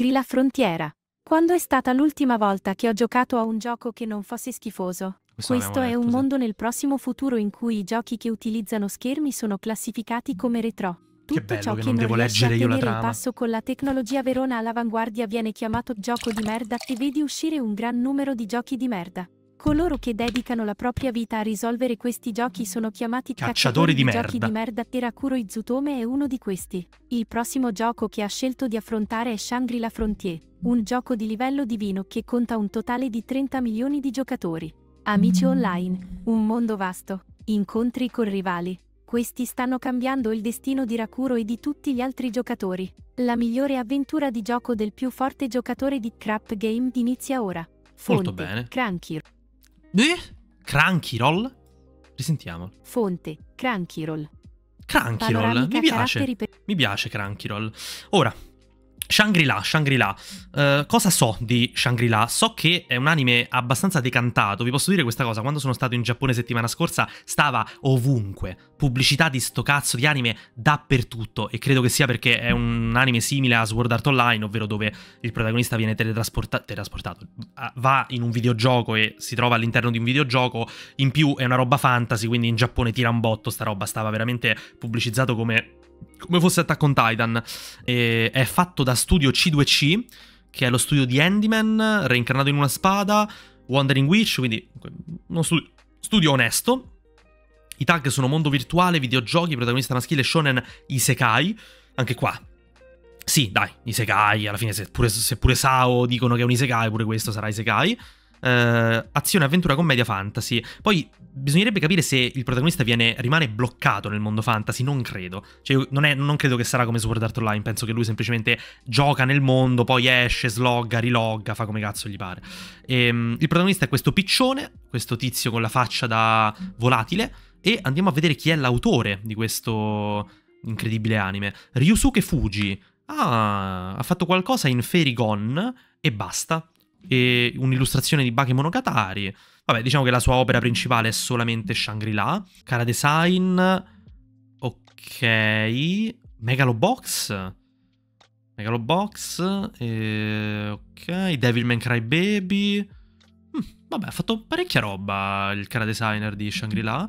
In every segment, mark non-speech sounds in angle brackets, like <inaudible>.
Grilla Frontiera. Quando è stata l'ultima volta che ho giocato a un gioco che non fosse schifoso? Questo, Questo è un detto, mondo nel prossimo futuro in cui i giochi che utilizzano schermi sono classificati come retro. Tutto che ciò che, che non, non devo leggere io la trama. il passo con la tecnologia Verona all'avanguardia viene chiamato gioco di merda e vedi uscire un gran numero di giochi di merda. Coloro che dedicano la propria vita a risolvere questi giochi sono chiamati cacciatori, di, di giochi di merda. Terakuro Izutome è uno di questi. Il prossimo gioco che ha scelto di affrontare è Shangri-La Frontier, un gioco di livello divino che conta un totale di 30 milioni di giocatori. Amici online, un mondo vasto, incontri con rivali. Questi stanno cambiando il destino di Rakuro e di tutti gli altri giocatori. La migliore avventura di gioco del più forte giocatore di Crap Game inizia ora. Fonte, Molto bene. Crankier. Beh, Crunchyroll? Risentiamo. Fonte, Crunchyroll. Crunchyroll, mi piace. Mi piace Crunchyroll. Ora, Shangri-La, Shangri-La. Uh, cosa so di Shangri-La? So che è un anime abbastanza decantato, vi posso dire questa cosa, quando sono stato in Giappone settimana scorsa stava ovunque, pubblicità di sto cazzo di anime dappertutto e credo che sia perché è un anime simile a Sword Art Online, ovvero dove il protagonista viene teletrasporta teletrasportato, va in un videogioco e si trova all'interno di un videogioco, in più è una roba fantasy, quindi in Giappone tira un botto sta roba, stava veramente pubblicizzato come come fosse Attack on Titan. E è fatto da studio C2C, che è lo studio di Handyman, reincarnato in una spada, Wandering Witch, quindi uno studio, studio onesto. I tag sono mondo virtuale, videogiochi, protagonista maschile, shonen, isekai, anche qua. Sì, dai, isekai, alla fine se pure, se pure Sao dicono che è un isekai, pure questo sarà isekai eh, azione, avventura, commedia, fantasy. Poi bisognerebbe capire se il protagonista viene, rimane bloccato nel mondo fantasy, non credo. Cioè, non, è, non credo che sarà come Super Dart Online, penso che lui semplicemente gioca nel mondo, poi esce, slogga, rilogga, fa come cazzo gli pare. E, ehm, il protagonista è questo piccione, questo tizio con la faccia da volatile, e andiamo a vedere chi è l'autore di questo incredibile anime. Ryusuke Fuji. Ah, ha fatto qualcosa in Fairy Gone e basta e un'illustrazione di Bache Monogatari. Vabbè, diciamo che la sua opera principale è solamente Shangri-La. Cara Design. Ok. Megalobox. Megalobox. E... Ok. Devilman Cry Baby. Hm, vabbè, ha fatto parecchia roba il cara designer di Shangri-La.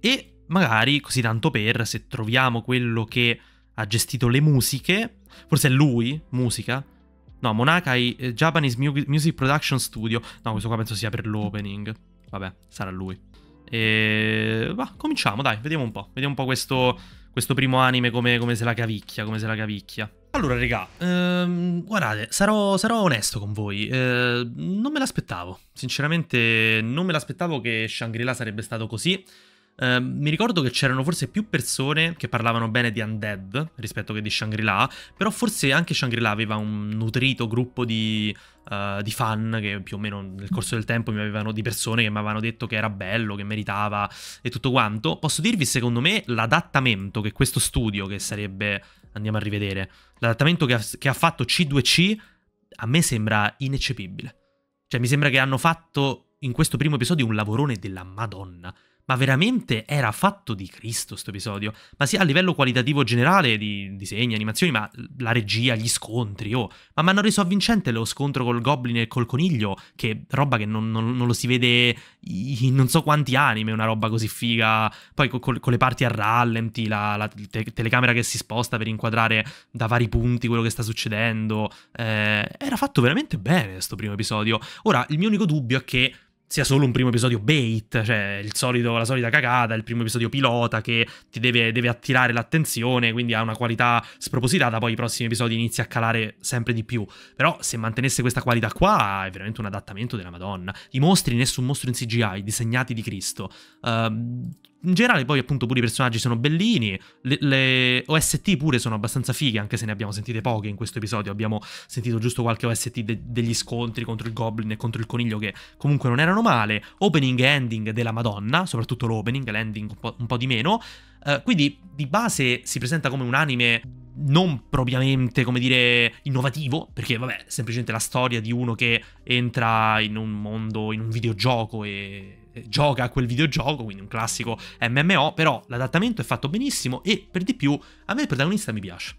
E magari, così tanto per, se troviamo quello che ha gestito le musiche, forse è lui, musica, No, Monakai eh, Japanese Music Production Studio. No, questo qua penso sia per l'opening. Vabbè, sarà lui. E... Va, cominciamo, dai, vediamo un po'. Vediamo un po' questo, questo primo anime come, come, se la cavicchia, come se la cavicchia. Allora, regà, ehm, guardate, sarò, sarò, onesto con voi. Eh, non me l'aspettavo. Sinceramente, non me l'aspettavo che Shangri-La sarebbe stato così. Ehm, mi ricordo che c'erano forse più persone che parlavano bene di Undead rispetto che di Shangri-La, però forse anche Shangri-La aveva un nutrito gruppo di, uh, di, fan che più o meno nel corso del tempo mi avevano di persone che mi avevano detto che era bello, che meritava e tutto quanto. Posso dirvi, secondo me, l'adattamento che questo studio, che sarebbe, andiamo a rivedere, l'adattamento che ha, che ha fatto C2C, a me sembra ineccepibile. Cioè, mi sembra che hanno fatto in questo primo episodio un lavorone della Madonna ma veramente era fatto di Cristo questo episodio, ma sì, a livello qualitativo generale di disegni, animazioni, ma la regia, gli scontri, oh, ma mi hanno reso avvincente lo scontro col Goblin e col Coniglio, che roba che non, non, non lo si vede in non so quanti anime, una roba così figa, poi co, con le parti a rallenti, la, la te, telecamera che si sposta per inquadrare da vari punti quello che sta succedendo, eh, era fatto veramente bene questo primo episodio. Ora, il mio unico dubbio è che sia solo un primo episodio bait, cioè solito, la solita cagata, il primo episodio pilota che ti deve, deve attirare l'attenzione, quindi ha una qualità spropositata, poi i prossimi episodi inizia a calare sempre di più. Però se mantenesse questa qualità qua è veramente un adattamento della Madonna. I mostri, nessun mostro in CGI, disegnati di Cristo. Uh, in generale poi appunto pure i personaggi sono bellini, le, le, OST pure sono abbastanza fighe, anche se ne abbiamo sentite poche in questo episodio, abbiamo sentito giusto qualche OST de- degli scontri contro il Goblin e contro il Coniglio che comunque non erano male, opening e ending della Madonna, soprattutto l'opening, l'ending un po', un po di meno, uh, quindi di base si presenta come un anime non propriamente, come dire, innovativo, perché vabbè, semplicemente la storia di uno che entra in un mondo, in un videogioco e eh, gioca a quel videogioco, quindi un classico MMO, però l'adattamento è fatto benissimo e per di più a me il protagonista mi piace.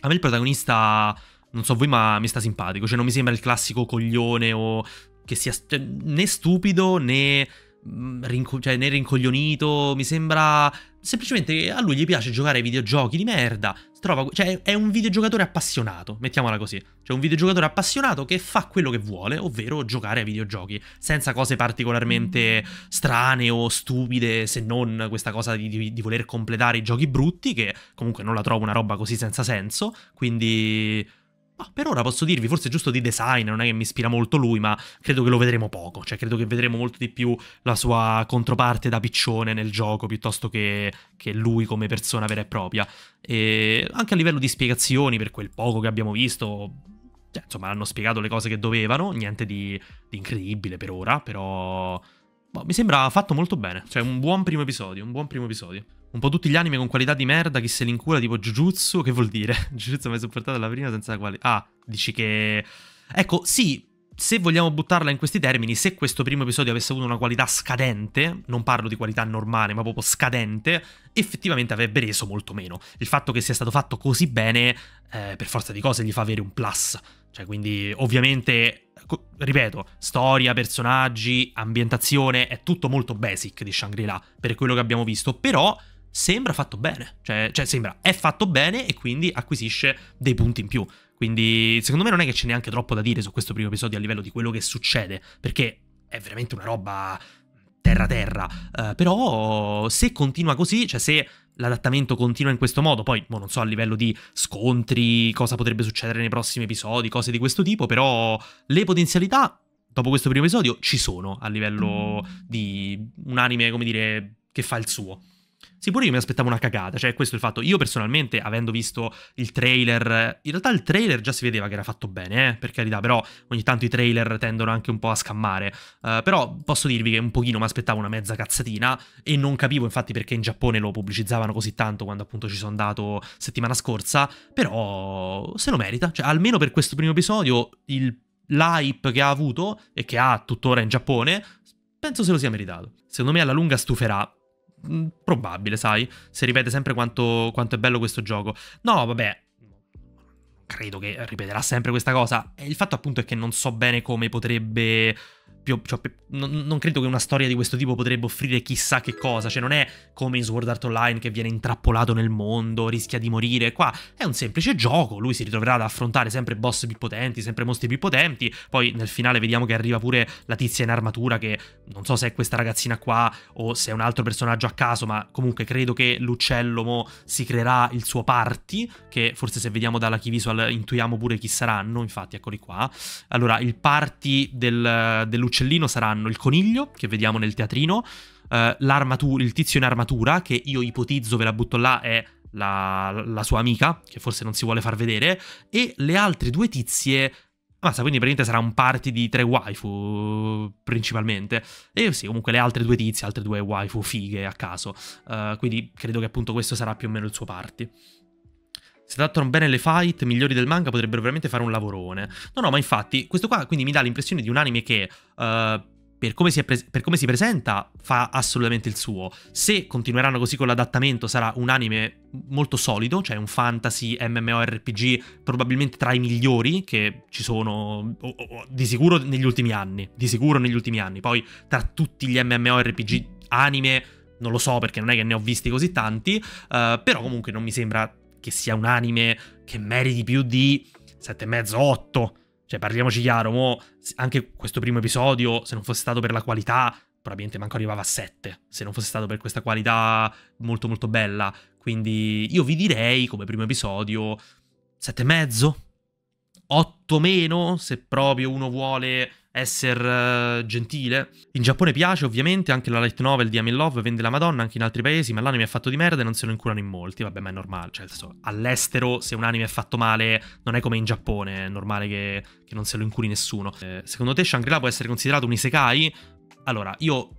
A me il protagonista, non so voi, ma mi sta simpatico, cioè non mi sembra il classico coglione o che sia cioè, né stupido né, mm, rinco- cioè, né rincoglionito, mi sembra semplicemente a lui gli piace giocare ai videogiochi di merda. Trova, cioè, è un videogiocatore appassionato, mettiamola così. Cioè, un videogiocatore appassionato che fa quello che vuole, ovvero giocare ai videogiochi, senza cose particolarmente mm. strane o stupide, se non questa cosa di, di, di voler completare i giochi brutti, che comunque non la trovo una roba così senza senso. Quindi Ah, per ora posso dirvi, forse giusto di design, non è che mi ispira molto lui, ma credo che lo vedremo poco, cioè credo che vedremo molto di più la sua controparte da piccione nel gioco piuttosto che, che lui come persona vera e propria. E anche a livello di spiegazioni, per quel poco che abbiamo visto, cioè, insomma hanno spiegato le cose che dovevano, niente di, di incredibile per ora, però boh, mi sembra fatto molto bene, cioè un buon primo episodio, un buon primo episodio un po' tutti gli anime con qualità di merda, chi se li incura, tipo Jujutsu, che vuol dire? <laughs> Jujutsu mai sopportato la prima senza la quale... Ah, dici che... Ecco, sì, se vogliamo buttarla in questi termini, se questo primo episodio avesse avuto una qualità scadente, non parlo di qualità normale, ma proprio scadente, effettivamente avrebbe reso molto meno. Il fatto che sia stato fatto così bene, eh, per forza di cose, gli fa avere un plus. Cioè, quindi, ovviamente, ripeto, storia, personaggi, ambientazione, è tutto molto basic di Shangri-La, per quello che abbiamo visto, però sembra fatto bene, cioè, cioè sembra, è fatto bene e quindi acquisisce dei punti in più. Quindi secondo me non è che c'è neanche troppo da dire su questo primo episodio a livello di quello che succede, perché è veramente una roba terra-terra. Uh, però se continua così, cioè se l'adattamento continua in questo modo, poi boh, non so a livello di scontri, cosa potrebbe succedere nei prossimi episodi, cose di questo tipo, però le potenzialità dopo questo primo episodio ci sono a livello mm. di un anime, come dire, che fa il suo. Sì, pure io mi aspettavo una cagata, cioè questo è il fatto. Io personalmente, avendo visto il trailer, in realtà il trailer già si vedeva che era fatto bene, eh, per carità, però ogni tanto i trailer tendono anche un po' a scammare. Uh, però posso dirvi che un pochino mi aspettavo una mezza cazzatina e non capivo infatti perché in Giappone lo pubblicizzavano così tanto quando appunto ci sono andato settimana scorsa, però se lo merita, cioè almeno per questo primo episodio il l'hype che ha avuto e che ha tuttora in Giappone, penso se lo sia meritato. Secondo me alla lunga stuferà, Mm, probabile, sai, se ripete sempre quanto, quanto è bello questo gioco. No, vabbè, credo che ripeterà sempre questa cosa. il fatto appunto è che non so bene come potrebbe più, cioè, non, non, credo che una storia di questo tipo potrebbe offrire chissà che cosa, cioè non è come in Sword Art Online che viene intrappolato nel mondo, rischia di morire, qua è un semplice gioco, lui si ritroverà ad affrontare sempre boss più potenti, sempre mostri più potenti, poi nel finale vediamo che arriva pure la tizia in armatura che non so se è questa ragazzina qua o se è un altro personaggio a caso, ma comunque credo che l'uccello mo si creerà il suo party, che forse se vediamo dalla key visual intuiamo pure chi saranno, infatti eccoli qua. Allora, il party del, del dell'uccellino saranno il coniglio, che vediamo nel teatrino, eh, il tizio in armatura, che io ipotizzo, ve la butto là, è la, la sua amica, che forse non si vuole far vedere, e le altre due tizie Basta, quindi praticamente sarà un party di tre waifu principalmente. E sì, comunque le altre due tizie, altre due waifu fighe a caso. Uh, quindi credo che appunto questo sarà più o meno il suo party se adattano bene le fight migliori del manga potrebbero veramente fare un lavorone. No, no, ma infatti questo qua quindi mi dà l'impressione di un anime che... Uh, per come, per come, si presenta fa assolutamente il suo. Se continueranno così con l'adattamento sarà un anime molto solido, cioè un fantasy MMORPG probabilmente tra i migliori che ci sono oh, oh, di sicuro negli ultimi anni, di sicuro negli ultimi anni. Poi tra tutti gli MMORPG anime non lo so perché non è che ne ho visti così tanti, uh, però comunque non mi sembra che sia un anime che meriti più di 7,5, 8. Cioè, parliamoci chiaro, mo, anche questo primo episodio, se non fosse stato per la qualità, probabilmente manco arrivava a 7, se non fosse stato per questa qualità molto molto bella. Quindi io vi direi, come primo episodio, 7,5, 8 meno, se proprio uno vuole essere eh, gentile. In Giappone piace ovviamente, anche la light novel di I'm in Love vende la Madonna anche in altri paesi, ma l'anime è fatto di merda e non se lo incurano in molti, vabbè ma è normale, cioè all'estero se un anime è fatto male non è come in Giappone, è normale che, che non se lo incuri nessuno. Eh, secondo te Shangri-La può essere considerato un isekai? Allora, io...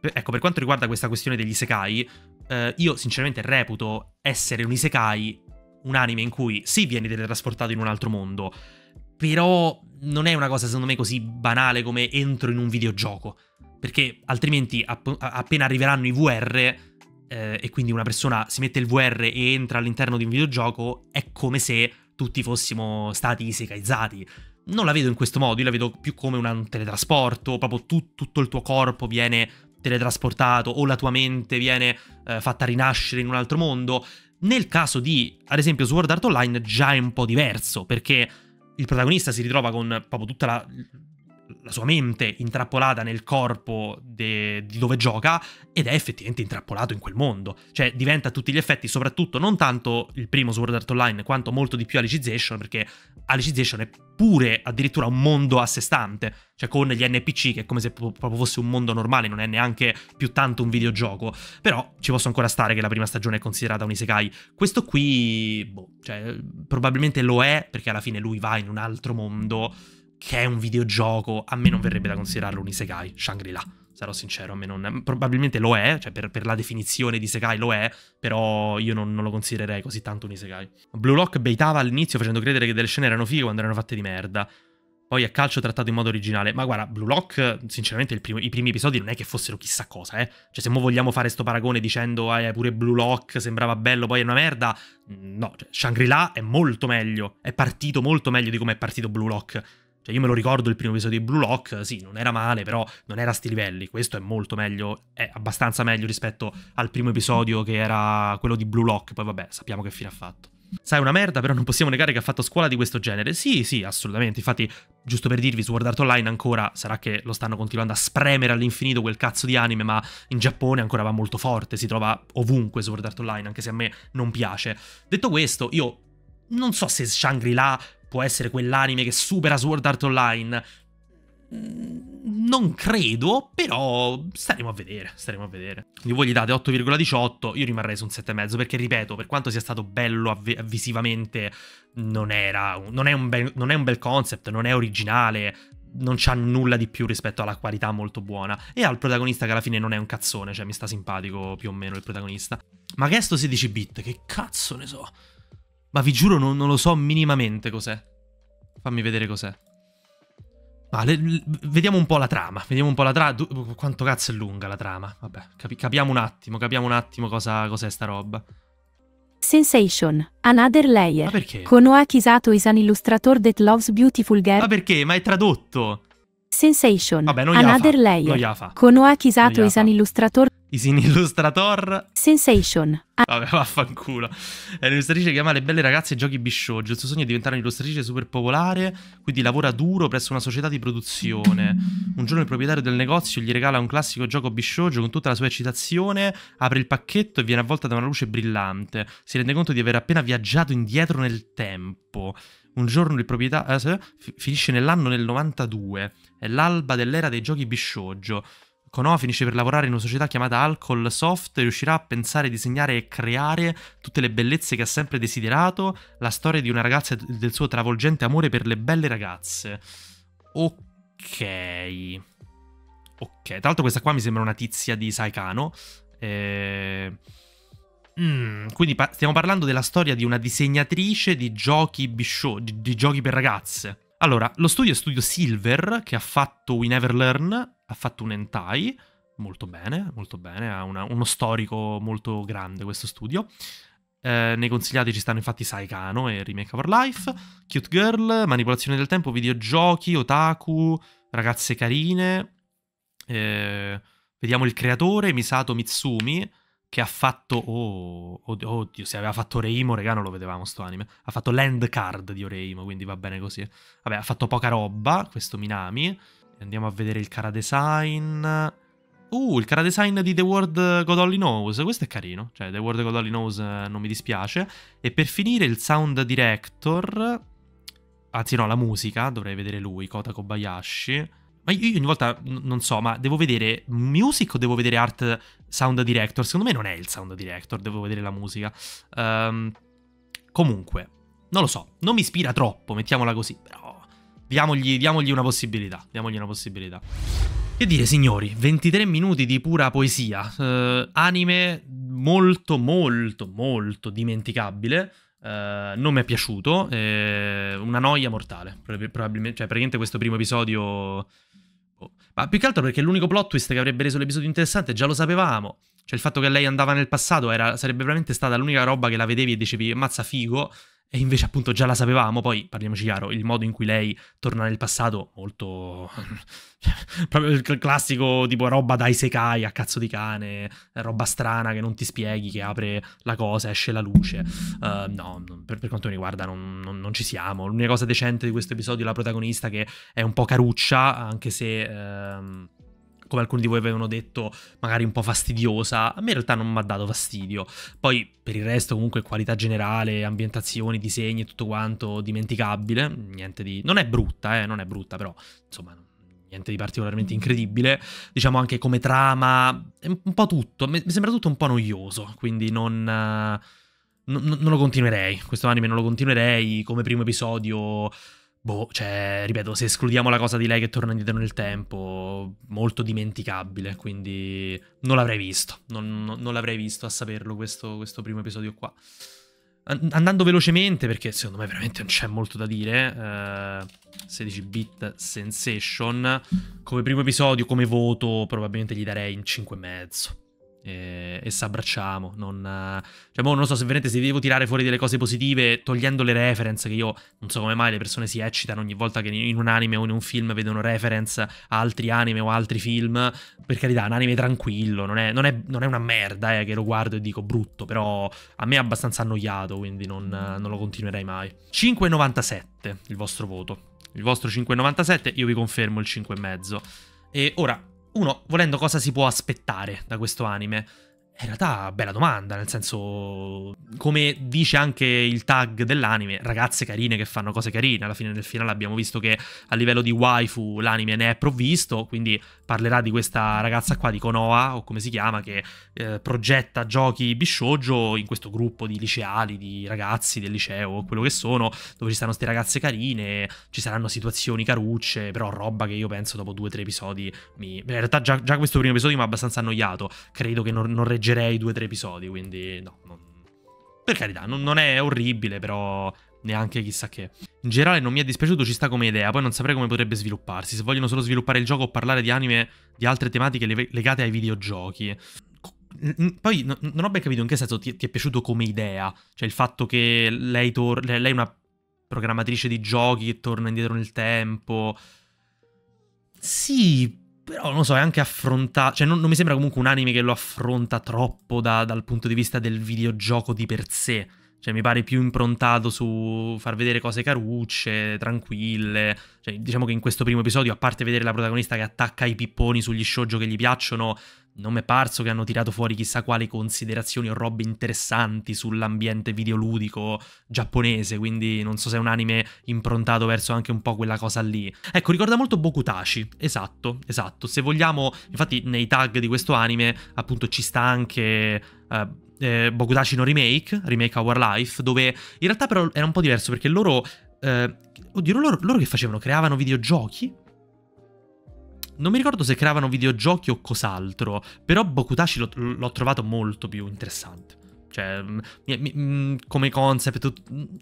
Ecco, per quanto riguarda questa questione degli isekai, eh, io sinceramente reputo essere un isekai un anime in cui sì viene teletrasportato in un altro mondo, però non è una cosa secondo me così banale come entro in un videogioco, perché altrimenti app appena arriveranno i VR eh, e quindi una persona si mette il VR e entra all'interno di un videogioco, è come se tutti fossimo stati isekaizzati. Non la vedo in questo modo, io la vedo più come un teletrasporto, proprio tu, tutto il tuo corpo viene teletrasportato o la tua mente viene eh, fatta rinascere in un altro mondo. Nel caso di, ad esempio, Sword Art Online già è un po' diverso, perché il protagonista si ritrova con proprio tutta la, la sua mente intrappolata nel corpo de, di dove gioca ed è effettivamente intrappolato in quel mondo. Cioè diventa a tutti gli effetti, soprattutto non tanto il primo Sword Art Online quanto molto di più Alicization, perché Alicization è pure addirittura un mondo a sé stante, cioè con gli NPC che è come se proprio fosse un mondo normale, non è neanche più tanto un videogioco. Però ci posso ancora stare che la prima stagione è considerata un isekai. Questo qui, boh, cioè probabilmente lo è perché alla fine lui va in un altro mondo che è un videogioco, a me non verrebbe da considerarlo un isekai, Shangri-La. Sarò sincero, a me non... Probabilmente lo è, cioè per, per la definizione di isekai lo è, però io non, non, lo considererei così tanto un isekai. Blue Lock beitava all'inizio facendo credere che delle scene erano fighe quando erano fatte di merda. Poi a calcio trattato in modo originale. Ma guarda, Blue Lock, sinceramente, primo, i primi episodi non è che fossero chissà cosa, eh. Cioè, se mo vogliamo fare sto paragone dicendo, ah, pure Blue Lock sembrava bello, poi è una merda. No, cioè, Shangri-La è molto meglio. È partito molto meglio di come è partito Blue Lock cioè, io me lo ricordo il primo episodio di Blue Lock, sì, non era male, però non era a sti livelli. Questo è molto meglio, è abbastanza meglio rispetto al primo episodio che era quello di Blue Lock. Poi vabbè, sappiamo che fine ha fatto. Sai, una merda, però non possiamo negare che ha fatto scuola di questo genere. Sì, sì, assolutamente. Infatti, giusto per dirvi, Sword Art Online ancora sarà che lo stanno continuando a spremere all'infinito quel cazzo di anime, ma in Giappone ancora va molto forte, si trova ovunque Sword Art Online, anche se a me non piace. Detto questo, io non so se Shangri-La può essere quell'anime che supera Sword Art Online. Non credo, però staremo a vedere, staremo a vedere. Quindi voi gli date 8,18, io rimarrei su un 7,5 perché ripeto, per quanto sia stato bello visivamente, non, era, non, è bel, non è un bel concept, non è originale, non c'ha nulla di più rispetto alla qualità molto buona. E al protagonista che alla fine non è un cazzone, cioè mi sta simpatico più o meno il protagonista. Ma che è sto 16 bit? Che cazzo ne so? Ma vi giuro non, non lo so minimamente cos'è. Fammi vedere cos'è. Ma le, le, vediamo un po' la trama, vediamo un po' la trama, uh, quanto cazzo è lunga la trama, vabbè, capi, capiamo un attimo, capiamo un attimo cosa, cos'è sta roba. Sensation, Another Layer, Ma perché? Konoha Kisato is an illustrator that loves beautiful girl. Ma perché? Ma è tradotto! Sensation, Vabbè, non Another fa. Layer, Konoaki Sato is an illustrator... Isin Illustrator. Sensation. Ah. Vabbè, vaffanculo. È un'illustratrice che ama le belle ragazze e giochi biscioggio. Il suo sogno è diventare un'illustratrice super popolare, quindi lavora duro presso una società di produzione. Un giorno il proprietario del negozio gli regala un classico gioco biscioggio con tutta la sua eccitazione, apre il pacchetto e viene avvolta da una luce brillante. Si rende conto di aver appena viaggiato indietro nel tempo. Un giorno il proprietario... Eh, finisce nell'anno del 92. È l'alba dell'era dei giochi biscioggio. Conò finisce per lavorare in una società chiamata Alcol Soft e riuscirà a pensare, disegnare e creare tutte le bellezze che ha sempre desiderato, la storia di una ragazza e del suo travolgente amore per le belle ragazze. Ok. Ok, tra l'altro questa qua mi sembra una tizia di Saikano. Eh... Mm, quindi pa- stiamo parlando della storia di una disegnatrice di giochi bisho, di, di giochi per ragazze. Allora, lo studio è Studio Silver, che ha fatto We Never Learn, ha fatto un hentai, molto bene, molto bene, ha una, uno storico molto grande questo studio. Eh, nei consigliati ci stanno infatti Saikano e Remake Our Life, Cute Girl, Manipolazione del Tempo, Videogiochi, Otaku, Ragazze Carine. Eh, vediamo il creatore, Misato Mitsumi, che ha fatto, oh, oddio, oddio, se aveva fatto Reimo, regà non lo vedevamo sto anime, ha fatto land card di Oreimo, quindi va bene così. Vabbè, ha fatto poca roba, questo Minami, andiamo a vedere il cara design... Uh, il cara design di The World God Only Knows, questo è carino, cioè The World God Only Knows eh, non mi dispiace. E per finire il sound director, anzi no, la musica, dovrei vedere lui, Kota Kobayashi. Ma io, ogni volta non so, ma devo vedere music o devo vedere art sound director? Secondo me non è il sound director, devo vedere la musica. Um, comunque, non lo so, non mi ispira troppo, mettiamola così, però diamogli, diamogli una possibilità, diamogli una possibilità. Che dire, signori, 23 minuti di pura poesia, eh, anime molto, molto, molto dimenticabile, eh, non mi è piaciuto, eh, una noia mortale, probabilmente, cioè praticamente questo primo episodio ma più che altro perché l'unico plot twist che avrebbe reso l'episodio interessante già lo sapevamo. Cioè il fatto che lei andava nel passato era, sarebbe veramente stata l'unica roba che la vedevi e dicevi mazza figo, e invece appunto già la sapevamo, poi parliamoci chiaro, il modo in cui lei torna nel passato, molto... <laughs> proprio il classico tipo roba dai sekai a cazzo di cane, roba strana che non ti spieghi, che apre la cosa, esce la luce. Uh, no, per, per, quanto mi riguarda non, non, non ci siamo. L'unica cosa decente di questo episodio è la protagonista che è un po' caruccia, anche se... Uh, come alcuni di voi avevano detto, magari un po' fastidiosa, a me in realtà non mi ha dato fastidio. Poi per il resto comunque qualità generale, ambientazioni, disegni e tutto quanto dimenticabile, niente di... non è brutta, eh, non è brutta però, insomma... Niente di particolarmente incredibile, diciamo anche come trama, è un po' tutto, mi sembra tutto un po' noioso, quindi non, eh, non, non lo continuerei, questo anime non lo continuerei, come primo episodio boh, cioè, ripeto, se escludiamo la cosa di lei che torna indietro nel tempo, molto dimenticabile, quindi non l'avrei visto, non, non, non l'avrei visto a saperlo questo, questo primo episodio qua. Andando velocemente, perché secondo me veramente non c'è molto da dire, eh, 16-bit Sensation, come primo episodio, come voto, probabilmente gli darei in 5,5 e, e s'abbracciamo. Non, cioè, boh, non so se veramente se devo tirare fuori delle cose positive togliendo le reference, che io non so come mai le persone si eccitano ogni volta che in un anime o in un film vedono reference a altri anime o altri film. Per carità, un anime tranquillo, non è, non è, non è una merda eh, che lo guardo e dico brutto, però a me è abbastanza annoiato, quindi non, non lo continuerei mai. 5,97 il vostro voto. Il vostro 5,97, io vi confermo il 5,5. E ora uno, volendo cosa si può aspettare da questo anime? In realtà, bella domanda, nel senso, come dice anche il tag dell'anime, ragazze carine che fanno cose carine. Alla fine del finale abbiamo visto che a livello di waifu l'anime ne è provvisto, quindi parlerà di questa ragazza qua di Konoha o come si chiama che eh, progetta giochi bishoujo in questo gruppo di liceali, di ragazzi del liceo o quello che sono, dove ci saranno queste ragazze carine, ci saranno situazioni carucce, però roba che io penso dopo due o tre episodi mi... in realtà già, già, questo primo episodio mi ha abbastanza annoiato, credo che non, non reggerei due o tre episodi, quindi no, non... per carità, non, non è orribile, però neanche chissà che. In generale non mi è dispiaciuto, ci sta come idea, poi non saprei come potrebbe svilupparsi, se vogliono solo sviluppare il gioco o parlare di anime, di altre tematiche legate ai videogiochi. Poi non ho ben capito in che senso ti, è piaciuto come idea, cioè il fatto che lei, lei è una programmatrice di giochi che torna indietro nel tempo. Sì, però non lo so, è anche affrontato. Cioè, non, non, mi sembra comunque un anime che lo affronta troppo da, dal punto di vista del videogioco di per sé. Cioè, mi pare più improntato su far vedere cose carucce, tranquille. Cioè, diciamo che in questo primo episodio, a parte vedere la protagonista che attacca i pipponi sugli shoujo che gli piacciono, non mi è parso che hanno tirato fuori chissà quali considerazioni o robe interessanti sull'ambiente videoludico giapponese, quindi non so se è un anime improntato verso anche un po' quella cosa lì. Ecco, ricorda molto Bokutashi, esatto, esatto. Se vogliamo, infatti nei tag di questo anime appunto ci sta anche... Uh, eh, Bokudashino Remake, Remake Our Life, dove in realtà però era un po' diverso perché loro... Eh, oddio, loro, loro che facevano? Creavano videogiochi? Non mi ricordo se creavano videogiochi o cos'altro, però Bokutashi l'ho trovato molto più interessante. Cioè, mm, mm, come concept,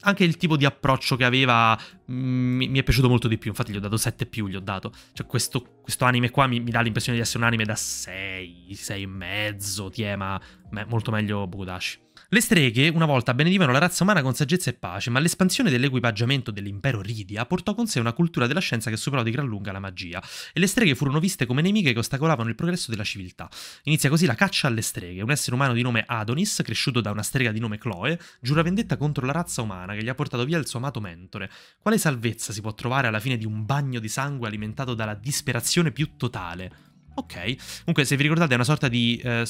anche il tipo di approccio che aveva mm, mi, è piaciuto molto di più. Infatti, gli ho dato 7 più. Gli ho dato. Cioè, questo, questo anime qua mi, mi dà l'impressione di essere un anime da 6, 6 e mezzo. Tiema, molto meglio Bokudashi. Le streghe una volta benedivano la razza umana con saggezza e pace, ma l'espansione dell'equipaggiamento dell'impero Ridia portò con sé una cultura della scienza che superò di gran lunga la magia, e le streghe furono viste come nemiche che ostacolavano il progresso della civiltà. Inizia così la caccia alle streghe. Un essere umano di nome Adonis, cresciuto da una strega di nome Chloe, giura vendetta contro la razza umana che gli ha portato via il suo amato mentore. Quale salvezza si può trovare alla fine di un bagno di sangue alimentato dalla disperazione più totale? Ok, comunque se vi ricordate è una sorta di... Eh,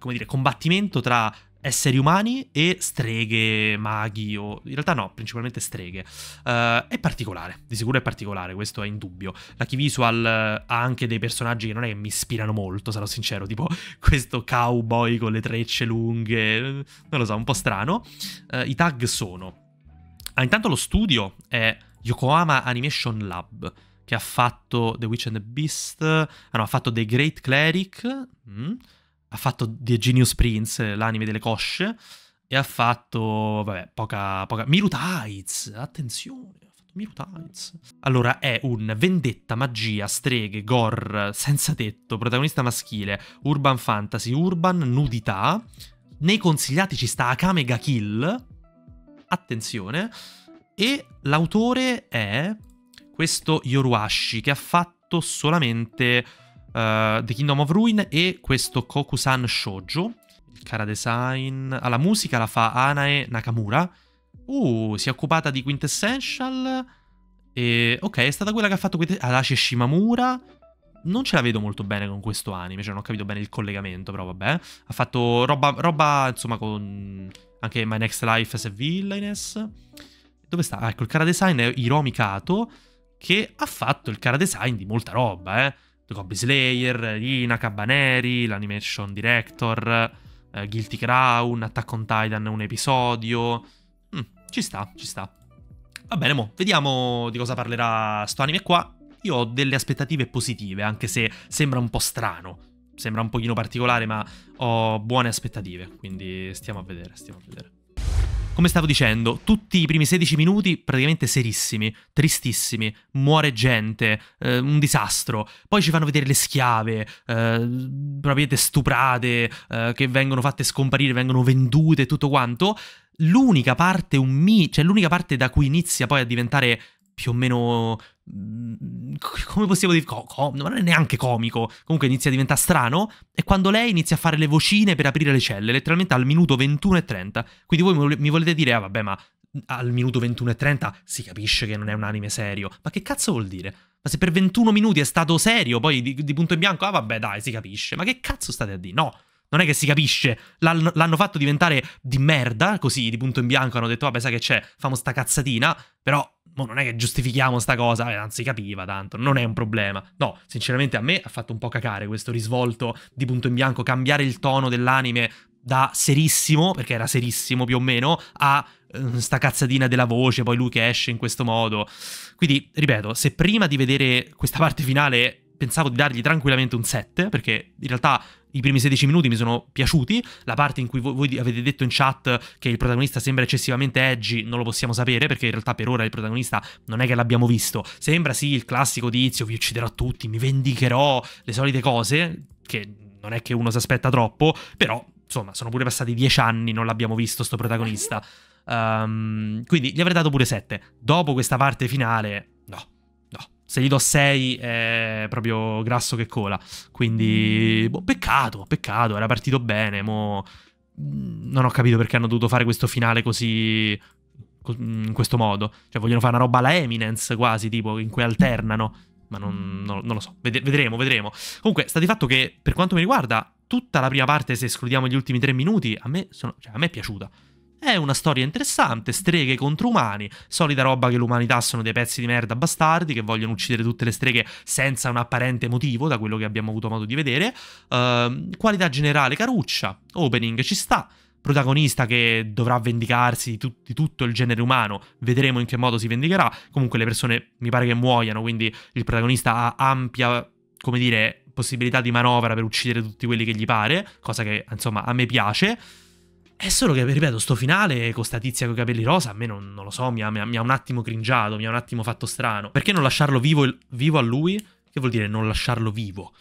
come dire, combattimento tra esseri umani e streghe, maghi o... In realtà no, principalmente streghe. Uh, è particolare, di sicuro è particolare, questo è in dubbio. La Key Visual eh, ha anche dei personaggi che non è che mi ispirano molto, sarò sincero, tipo <laughs> questo cowboy con le trecce lunghe, eh, non lo so, un po' strano. Uh, I tag sono... Ah, intanto lo studio è Yokohama Animation Lab, che ha fatto The Witch and the Beast, ah no, ha fatto The Great Cleric... Mm ha fatto The Genius Prince, l'anime delle cosce, e ha fatto, vabbè, poca... poca... Miru Tides, attenzione! Miru Tides. Allora, è un vendetta, magia, streghe, gore, senza tetto, protagonista maschile, urban fantasy, urban, nudità. Nei consigliati ci sta Akame ga Kill. Attenzione. E l'autore è questo Yoruashi, che ha fatto solamente uh, The Kingdom of Ruin e questo Kokusan Shoujo. Il cara design. Alla musica la fa Anae Nakamura. Uh, si è occupata di Quintessential. E, ok, è stata quella che ha fatto Adachi Shimamura. Non ce la vedo molto bene con questo anime, cioè non ho capito bene il collegamento, però vabbè. Ha fatto roba, roba insomma, con anche My Next Life as a Villainess. Dove sta? Ah, ecco, il cara design è Hiromi Kato, che ha fatto il cara design di molta roba, eh. The Goblin Slayer, Ina, Cabaneri, l'Animation Director, eh, Guilty Crown, Attack on Titan un episodio. Mm, ci sta, ci sta. Va bene, mo, vediamo di cosa parlerà sto anime qua. Io ho delle aspettative positive, anche se sembra un po' strano. Sembra un pochino particolare, ma ho buone aspettative, quindi stiamo a vedere, stiamo a vedere come stavo dicendo, tutti i primi 16 minuti praticamente serissimi, tristissimi, muore gente, eh, un disastro. Poi ci fanno vedere le schiave, eh, propriamente stuprate, eh, che vengono fatte scomparire, vengono vendute, e tutto quanto. L'unica parte, un mi- cioè l'unica parte da cui inizia poi a diventare più o meno mm, come possiamo dire, co- co- non è neanche comico, comunque inizia a diventare strano, E quando lei inizia a fare le vocine per aprire le celle, letteralmente al minuto 21 e 30. Quindi voi mi volete dire, ah vabbè, ma al minuto 21 e 30 si capisce che non è un anime serio. Ma che cazzo vuol dire? Ma se per 21 minuti è stato serio, poi di, di punto in bianco, ah vabbè dai, si capisce. Ma che cazzo state a dire? No, non è che si capisce. L'hanno, l'hanno, fatto diventare di merda, così di punto in bianco hanno detto, vabbè sai che c'è, famo sta cazzatina, però Mo non è che giustifichiamo sta cosa, eh, anzi capiva tanto, non è un problema. No, sinceramente a me ha fatto un po' cacare questo risvolto di punto in bianco, cambiare il tono dell'anime da serissimo, perché era serissimo più o meno, a eh, sta cazzatina della voce, poi lui che esce in questo modo. Quindi, ripeto, se prima di vedere questa parte finale pensavo di dargli tranquillamente un 7, perché in realtà i primi 16 minuti mi sono piaciuti, la parte in cui voi, avete detto in chat che il protagonista sembra eccessivamente edgy, non lo possiamo sapere perché in realtà per ora il protagonista non è che l'abbiamo visto, sembra sì il classico tizio, vi ucciderò tutti, mi vendicherò, le solite cose, che non è che uno si aspetta troppo, però insomma sono pure passati 10 anni, non l'abbiamo visto sto protagonista. Um, quindi gli avrei dato pure 7. Dopo questa parte finale se gli do 6 è proprio grasso che cola. Quindi, mm. boh, peccato, peccato, era partito bene, mo... Mm, non ho capito perché hanno dovuto fare questo finale così... Mm, in questo modo. Cioè, vogliono fare una roba alla Eminence, quasi, tipo, in cui alternano. Ma non, non, non lo so, Ved vedremo, vedremo. Comunque, sta di fatto che, per quanto mi riguarda, tutta la prima parte, se escludiamo gli ultimi 3 minuti, a me, sono... cioè, a me è piaciuta. È una storia interessante, streghe contro umani, solida roba che l'umanità sono dei pezzi di merda bastardi che vogliono uccidere tutte le streghe senza un apparente motivo, da quello che abbiamo avuto modo di vedere. Uh, qualità generale caruccia, opening ci sta, protagonista che dovrà vendicarsi di, tut di, tutto il genere umano, vedremo in che modo si vendicherà. Comunque le persone mi pare che muoiano, quindi il protagonista ha ampia, come dire, possibilità di manovra per uccidere tutti quelli che gli pare, cosa che insomma a me piace. È solo che, ripeto, sto finale con sta tizia con i capelli rosa, a me non, non lo so, mi ha, mi, ha, un attimo cringiato, mi ha un attimo fatto strano. Perché non lasciarlo vivo, il, vivo a lui? Che vuol dire non lasciarlo vivo?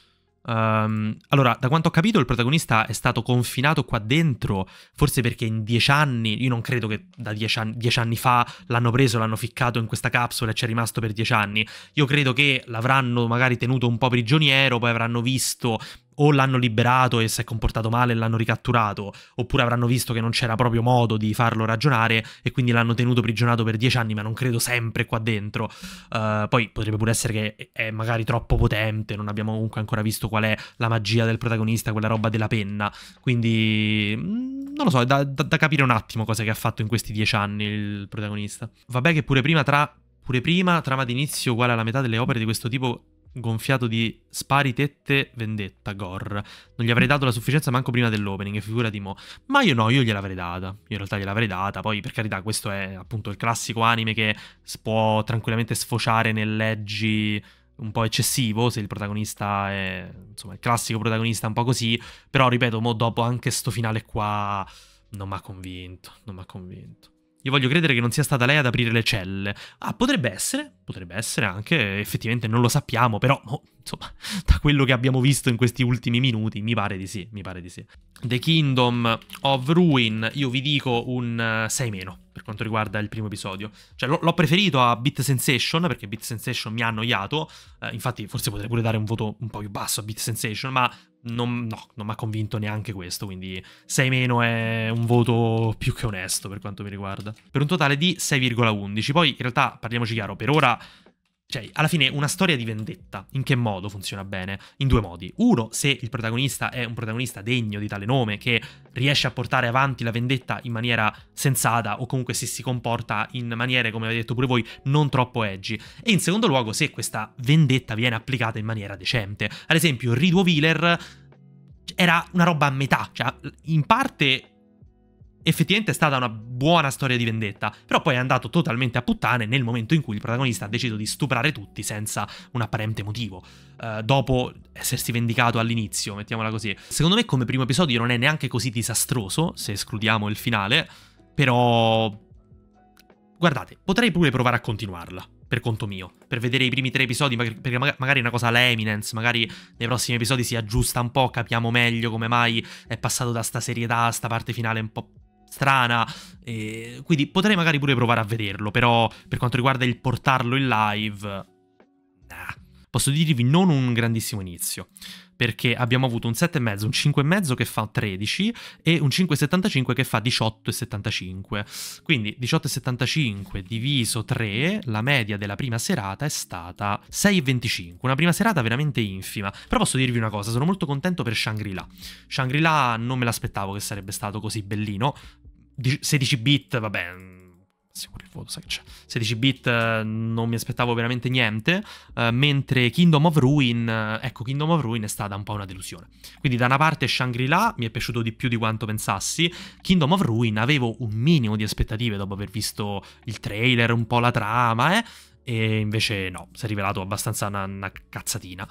Um, allora, da quanto ho capito, il protagonista è stato confinato qua dentro, forse perché in dieci anni, io non credo che da dieci anni, dieci anni fa l'hanno preso, l'hanno ficcato in questa capsula e c'è rimasto per dieci anni. Io credo che l'avranno magari tenuto un po' prigioniero, poi avranno visto o l'hanno liberato e si è comportato male e l'hanno ricatturato, oppure avranno visto che non c'era proprio modo di farlo ragionare e quindi l'hanno tenuto prigionato per dieci anni, ma non credo sempre qua dentro. Uh, poi potrebbe pure essere che è magari troppo potente, non abbiamo comunque ancora visto qual è la magia del protagonista, quella roba della penna, quindi mm, non lo so, è da, da, da capire un attimo cosa che ha fatto in questi dieci anni il protagonista. Vabbè che pure prima tra... Pure prima, trama d'inizio uguale alla metà delle opere di questo tipo gonfiato di spari, tette, vendetta, gore. Non gli avrei dato la sufficienza manco prima dell'opening, figura di mo. Ma io no, io gliel'avrei data. Io in realtà gliel'avrei data. Poi, per carità, questo è appunto il classico anime che può tranquillamente sfociare nel leggi un po' eccessivo, se il protagonista è... insomma, il classico protagonista un po' così. Però, ripeto, mo dopo anche sto finale qua non mi ha convinto, non mi ha convinto. Io voglio credere che non sia stata lei ad aprire le celle. Ah, potrebbe essere, potrebbe essere anche, effettivamente non lo sappiamo, però... Oh, insomma, <laughs> da quello che abbiamo visto in questi ultimi minuti, mi pare di sì, mi pare di sì. The Kingdom of Ruin, io vi dico un 6 eh, meno per quanto riguarda il primo episodio. Cioè, l'ho preferito a Beat Sensation, perché Beat Sensation mi ha annoiato. Eh, infatti, forse potrei pure dare un voto un po' più basso a Beat Sensation, ma non, no, non mi ha convinto neanche questo, quindi 6 meno è un voto più che onesto per quanto mi riguarda. Per un totale di 6,11. Poi in realtà, parliamoci chiaro, per ora cioè, alla fine una storia di vendetta, in che modo funziona bene? In due modi. Uno, se il protagonista è un protagonista degno di tale nome, che riesce a portare avanti la vendetta in maniera sensata o comunque se si comporta in maniere, come avete detto pure voi, non troppo edgy. E in secondo luogo, se questa vendetta viene applicata in maniera decente. Ad esempio, Riduo Wheeler era una roba a metà, cioè in parte effettivamente è stata una buona storia di vendetta, però poi è andato totalmente a puttane nel momento in cui il protagonista ha deciso di stuprare tutti senza un apparente motivo, eh, dopo essersi vendicato all'inizio, mettiamola così. Secondo me come primo episodio non è neanche così disastroso, se escludiamo il finale, però... Guardate, potrei pure provare a continuarla per conto mio, per vedere i primi tre episodi, perché magari è una cosa alla Eminence, magari nei prossimi episodi si aggiusta un po', capiamo meglio come mai è passato da sta serietà a sta parte finale un po' strana. Eh, quindi potrei magari pure provare a vederlo, però per quanto riguarda il portarlo in live, nah, posso dirvi non un grandissimo inizio perché abbiamo avuto un 7,5, un 5,5 che fa 13 e un 5,75 che fa 18,75. Quindi 18,75 diviso 3, la media della prima serata è stata 6,25, una prima serata veramente infima. Però posso dirvi una cosa, sono molto contento per Shangri-La. Shangri-La non me l'aspettavo che sarebbe stato così bellino, 16 bit, vabbè, Sicuro pure il voto, sai che c'è. 16 bit eh, non mi aspettavo veramente niente, eh, mentre Kingdom of Ruin, eh, ecco, Kingdom of Ruin è stata un po' una delusione. Quindi da una parte Shangri-La mi è piaciuto di più di quanto pensassi, Kingdom of Ruin avevo un minimo di aspettative dopo aver visto il trailer, un po' la trama, eh, e invece no, si è rivelato abbastanza una, una cazzatina.